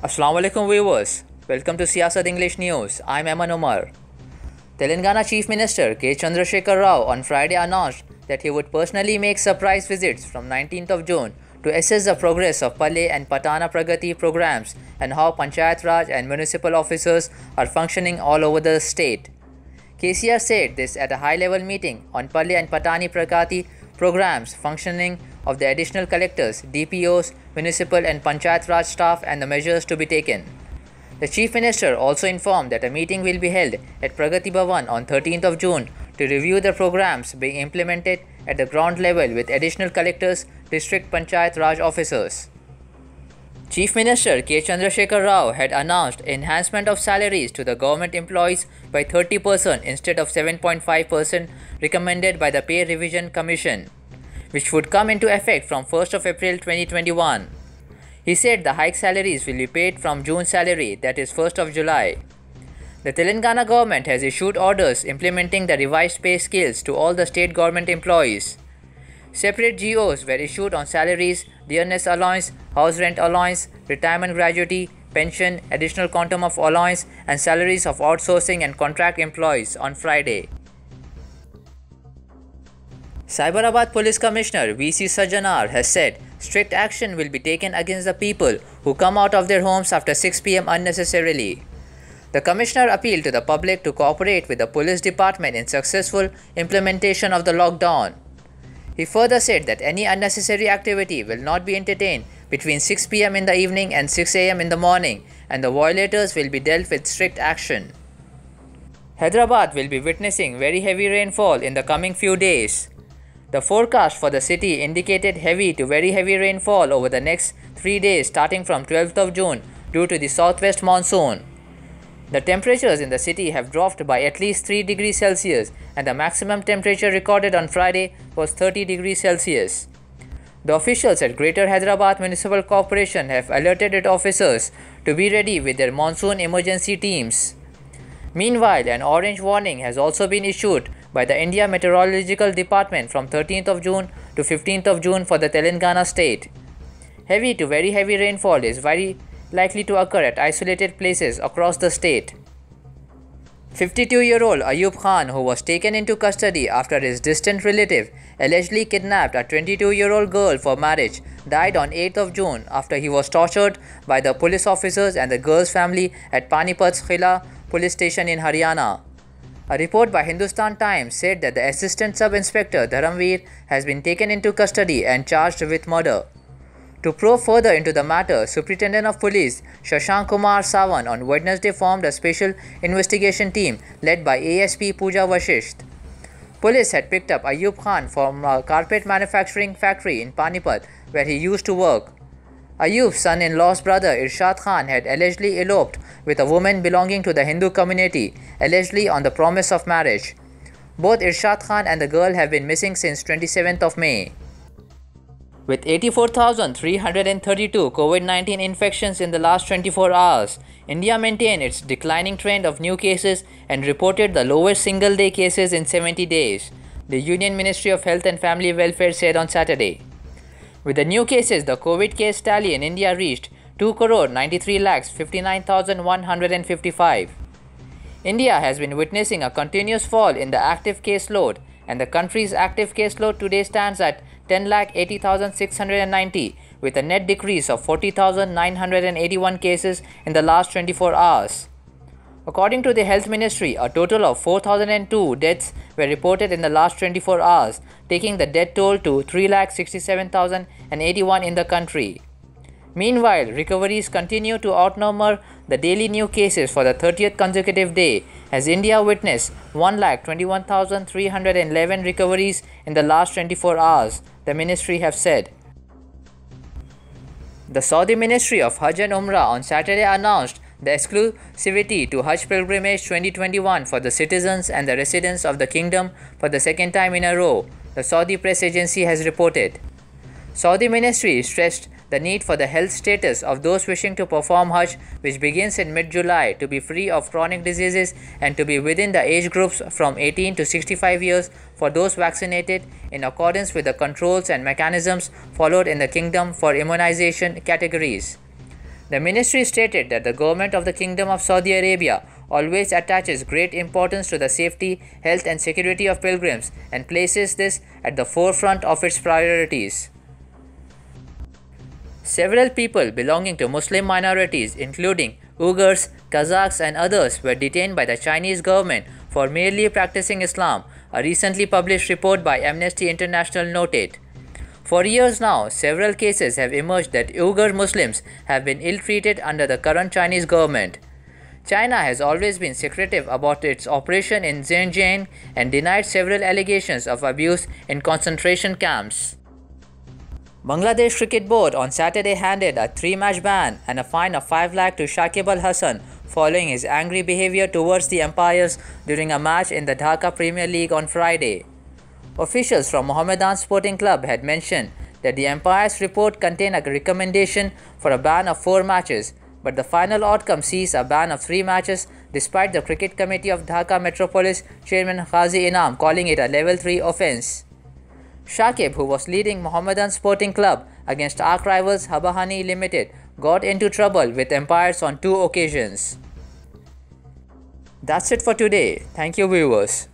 Assalamualaikum viewers. Welcome to Siyasat English News. I'm Ayman Omar. Telangana Chief Minister K. Chandrasekhar Rao on Friday announced that he would personally make surprise visits from 19th of June to assess the progress of Palle and Patana Pragati programs and how Panchayat Raj and municipal officers are functioning all over the state. KCR said this at a high-level meeting on Palle and Patani Pragati programs functioning of the additional collectors, DPOs, municipal and Panchayat Raj staff and the measures to be taken. The Chief Minister also informed that a meeting will be held at Pragati Bhavan on 13th of June to review the programs being implemented at the ground level with additional collectors, district Panchayat Raj officers. Chief Minister K. Chandrasekhar Rao had announced enhancement of salaries to the government employees by 30% instead of 7.5% recommended by the Pay Revision Commission which would come into effect from 1st of April 2021. He said the hike salaries will be paid from June salary, that is 1st of July. The Telangana government has issued orders implementing the revised pay scales to all the state government employees. Separate GOs were issued on salaries, dearness allowance, house rent allowance, retirement gratuity, pension, additional quantum of allowance, and salaries of outsourcing and contract employees on Friday. Cyberabad Police Commissioner V.C. Sajanar has said strict action will be taken against the people who come out of their homes after 6 pm unnecessarily. The commissioner appealed to the public to cooperate with the police department in successful implementation of the lockdown. He further said that any unnecessary activity will not be entertained between 6 pm in the evening and 6 am in the morning and the violators will be dealt with strict action. Hyderabad will be witnessing very heavy rainfall in the coming few days. The forecast for the city indicated heavy to very heavy rainfall over the next three days starting from 12th of June due to the southwest monsoon. The temperatures in the city have dropped by at least 3 degrees Celsius and the maximum temperature recorded on Friday was 30 degrees Celsius. The officials at Greater Hyderabad Municipal Corporation have alerted its officers to be ready with their monsoon emergency teams. Meanwhile, an orange warning has also been issued by the India Meteorological Department from 13th of June to 15th of June for the Telangana state. Heavy to very heavy rainfall is very likely to occur at isolated places across the state. 52-year-old Ayub Khan, who was taken into custody after his distant relative allegedly kidnapped a 22-year-old girl for marriage, died on 8th of June after he was tortured by the police officers and the girl's family at Panipat Khila police station in Haryana. A report by Hindustan Times said that the assistant sub-inspector Dharamveer has been taken into custody and charged with murder. To probe further into the matter, Superintendent of Police Shashank Kumar Sawan on Wednesday formed a special investigation team led by ASP Pooja Vashisht. Police had picked up Ayub Khan from a carpet manufacturing factory in Panipat where he used to work. Ayub's son-in-law's brother Irshad Khan had allegedly eloped with a woman belonging to the Hindu community, allegedly on the promise of marriage. Both Irshad Khan and the girl have been missing since 27th of May. With 84,332 COVID-19 infections in the last 24 hours, India maintained its declining trend of new cases and reported the lowest single-day cases in 70 days, the Union Ministry of Health and Family Welfare said on Saturday. With the new cases, the COVID case tally in India reached 2 crore 93 lakhs 59,155. India has been witnessing a continuous fall in the active caseload and the country's active caseload today stands at 10 lakh 80,690 with a net decrease of 40,981 cases in the last 24 hours. According to the health ministry, a total of 4,002 deaths were reported in the last 24 hours, taking the death toll to 3,67,081 in the country. Meanwhile, recoveries continue to outnumber the daily new cases for the 30th consecutive day, as India witnessed 1,21,311 recoveries in the last 24 hours, the ministry have said. The Saudi Ministry of Hajj and Umrah on Saturday announced the exclusivity to Hajj pilgrimage 2021 for the citizens and the residents of the kingdom for the second time in a row, the Saudi press agency has reported. Saudi ministry stressed the need for the health status of those wishing to perform Hajj, which begins in mid July, to be free of chronic diseases and to be within the age groups from 18 to 65 years for those vaccinated in accordance with the controls and mechanisms followed in the kingdom for immunization categories. The ministry stated that the government of the Kingdom of Saudi Arabia always attaches great importance to the safety, health, and security of pilgrims and places this at the forefront of its priorities. Several people belonging to Muslim minorities, including Uyghurs, Kazakhs, and others, were detained by the Chinese government for merely practicing Islam, a recently published report by Amnesty International noted. For years now, several cases have emerged that Uyghur Muslims have been ill treated under the current Chinese government. China has always been secretive about its operation in Xinjiang and denied several allegations of abuse in concentration camps. Bangladesh Cricket Board on Saturday handed a three-match ban and a fine of 5 lakh to Shakib Al Hasan following his angry behavior towards the umpires during a match in the Dhaka Premier League on Friday. Officials from Mohammedan Sporting Club had mentioned that the Empire's report contained a recommendation for a ban of four matches, but the final outcome sees a ban of three matches despite the Cricket Committee of Dhaka Metropolis Chairman Ghazi Inam calling it a level 3 offence. Shakib, who was leading Mohammedan Sporting Club against arch rivals Habahani Limited, got into trouble with Empire's on two occasions. That's it for today. Thank you viewers.